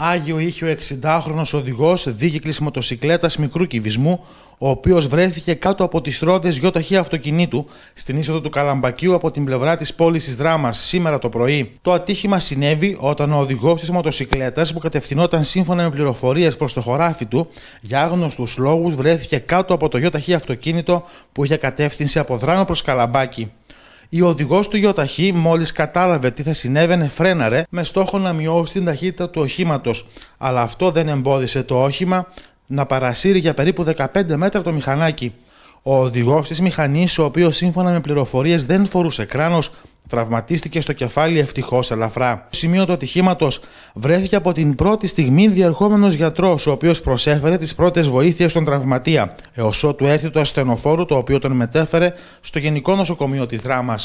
Άγιο είχε ο 60χρονο οδηγό δίγυκλη μοτοσυκλέτας μικρού κυβισμού, ο οποίος βρέθηκε κάτω από τις ρόδες γιοταχή αυτοκινήτου στην είσοδο του Καλαμπακίου από την πλευρά της πόλης της Δράμας σήμερα το πρωί. Το ατύχημα συνέβη όταν ο οδηγός της μοτοσυκλέτας που κατευθυνόταν σύμφωνα με πληροφορίες προς το χωράφι του, για άγνωστους λόγους βρέθηκε κάτω από το γιοταχή αυτοκίνητο που είχε κατεύθυνση από Δράμα προς Καλαμπάκι. Η οδηγός του Ιωταχή, μόλις κατάλαβε τι θα συνέβαινε, φρέναρε με στόχο να μειώσει την ταχύτητα του οχήματος. Αλλά αυτό δεν εμπόδισε το όχημα να παρασύρει για περίπου 15 μέτρα το μηχανάκι. Ο οδηγός της μηχανής, ο οποίος σύμφωνα με πληροφορίες δεν φορούσε κράνος, Τραυματίστηκε στο κεφάλι ευτυχώς ελαφρά. σημείο του ατυχήματος βρέθηκε από την πρώτη στιγμή διερχόμενος γιατρός, ο οποίος προσέφερε τις πρώτες βοήθειες στον τραυματία, έως ότου έρθει το ασθενοφόρο το οποίο τον μετέφερε στο Γενικό Νοσοκομείο της δράμας.